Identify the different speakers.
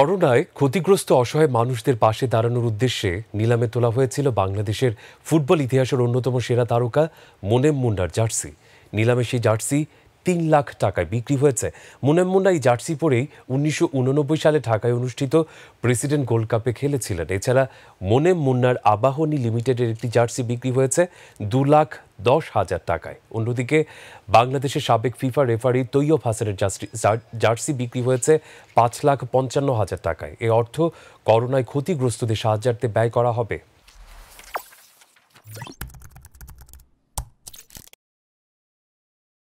Speaker 1: করোনায় ক্ষতিগ্রস্ত অসহায় মানুষদের পাশে দাঁড়ানোর উদ্দেশ্যে নিলামে তোলা হয়েছিল বাংলাদেশের ফুটবল ইতিহাসের অন্যতম সেরা তারকা মোনেম মুন্ডার জার্সি নিলামে সেই জার্সি তিন লাখ টাকায় বিক্রি হয়েছে মুনাম মুন্না এই জার্সি পরেই উনিশশো সালে ঢাকায় অনুষ্ঠিত প্রেসিডেন্ট গোল্ড কাপে খেলেছিলেন এছাড়া মোনেম মুন্নার আবাহনী লিমিটেডের একটি জার্সি বিক্রি হয়েছে দু লাখ দশ হাজার টাকায় অন্যদিকে বাংলাদেশের সাবেক ফিফা রেফারি তৈয়ব হাসানের জার্সি বিক্রি হয়েছে পাঁচ লাখ পঞ্চান্ন হাজার টাকায় এ অর্থ করোনায় ক্ষতিগ্রস্তদের সাহায্যার্থে ব্যয় করা হবে